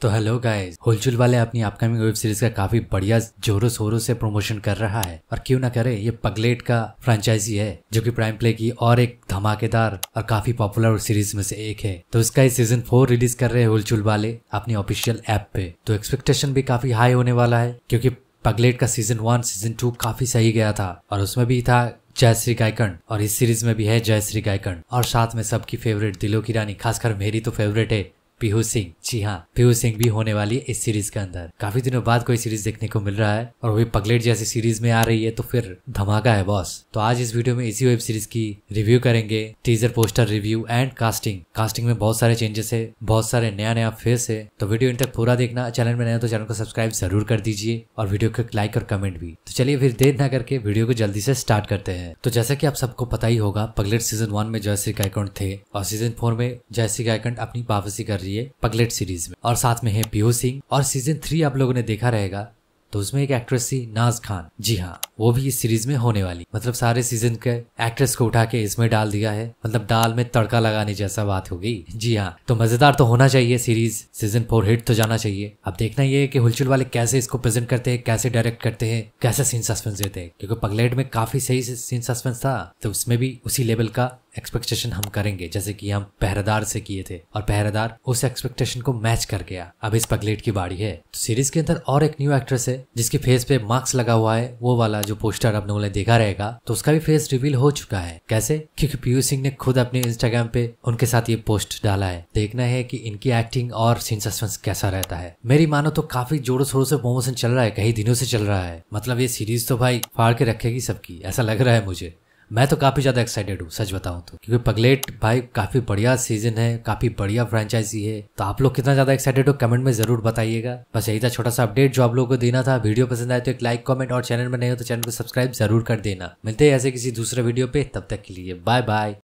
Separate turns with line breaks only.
तो hello guys होलचुल वाले अपनी अपकमिंग वेब सीरीज का काफी बढ़िया जोरों शोरों से प्रमोशन कर रहा है और क्यों ना करे ये पगलेट का फ्रेंचाइजी है जो कि प्राइम प्ले की और एक धमाकेदार और काफी पॉपुलर सीरीज में से एक है तो इसका ही सीजन फोर रिलीज कर रहे हैं होलचुल वाले अपनी ऑफिशियल ऐप पे तो एक्सपेक्टेशन भी काफी हाई होने वाला है क्योंकि पगलेट का सीजन वन सीजन टू काफी सही गया था और उसमें भी था जयश्री गायकंड और इस सीरीज में भी है जय श्री गायकंड और साथ में सबकी फेवरेट दिलो की रानी खासकर मेरी तो फेवरेट है पीहू सिंह जी हाँ पीहू सिंह भी होने वाली है इस सीरीज के अंदर काफी दिनों बाद कोई सीरीज देखने को मिल रहा है और वही पगलेट जैसी सीरीज में आ रही है तो फिर धमाका है बॉस तो आज इस वीडियो में इसी वेब सीरीज की रिव्यू करेंगे teaser poster review and casting casting में बहुत सारे चेंजेस है बहुत सारे नया नया फेस है तो वीडियो इन तक पूरा देखना चैनल में नया तो चैनल को सब्सक्राइब जरूर कर दीजिए और वीडियो को लाइक और कमेंट भी तो चलिए फिर देर ना करके वीडियो को जल्दी से स्टार्ट करते हैं तो जैसा की आप सबको पता ही होगा पगलेट सीजन वन में जयसी गायकंड थे और सीजन फोर में जयसी गायकंड अपनी वापसी कर रही रही है पगलेट सीरीज में और साथ में है पीहू सिंह और सीजन थ्री आप लोगों ने देखा रहेगा तो उसमें एक एक्ट्रेस थी नाज खान जी हाँ वो भी इस सीरीज में होने वाली मतलब सारे सीजन के एक्ट्रेस को उठा के इसमें डाल दिया है मतलब दाल में तड़का लगाने जैसा बात हो गई जी हाँ तो मजेदार तो होना चाहिए सीरीज सीजन फोर हिट तो जाना चाहिए अब देखना ये है कि हुलचुल वाले कैसे इसको प्रेजेंट करते हैं कैसे डायरेक्ट करते हैं कैसे सीन सस्पेंस देते हैं क्योंकि पगलेट में काफी सही सीन सस्पेंस था तो उसमें भी उसी लेवल का एक्सपेक्टेशन हम करेंगे जैसे कि हम पहरेदार से किए थे और पहरेदार उस एक्सपेक्टेशन को मैच कर गया अब इस पगलेट की बाड़ी है तो सीरीज के अंदर और एक न्यू एक्ट्रेस है जिसके फेस पे मार्क्स लगा हुआ है वो वाला जो पोस्टर आप लोगों ने देखा रहेगा तो उसका भी फेस रिवील हो चुका है कैसे क्योंकि पीयूष सिंह ने खुद अपने इंस्टाग्राम पे उनके साथ ये पोस्ट डाला है देखना है कि इनकी एक्टिंग और सीन सस्पेंस कैसा रहता है मेरी मानो तो काफी जोरों शोरों से प्रमोशन चल रहा है कई दिनों से चल रहा है मतलब ये सीरीज तो भाई फाड़ के रखेगी सबकी ऐसा लग रहा है मुझे मैं तो काफ़ी ज़्यादा एक्साइटेड हूँ सच बताऊँ तो क्योंकि पगलेट भाई काफ़ी बढ़िया सीजन है काफ़ी बढ़िया फ्रेंचाइजी है तो आप लोग कितना ज़्यादा एक्साइटेड हो कमेंट में ज़रूर बताइएगा बस यही था छोटा सा अपडेट जो आप लोगों को देना था वीडियो पसंद आए तो एक लाइक कमेंट और चैनल में नहीं हो तो चैनल को सब्सक्राइब जरूर कर देना मिलते हैं ऐसे किसी दूसरे वीडियो पे तब तक के लिए बाय बाय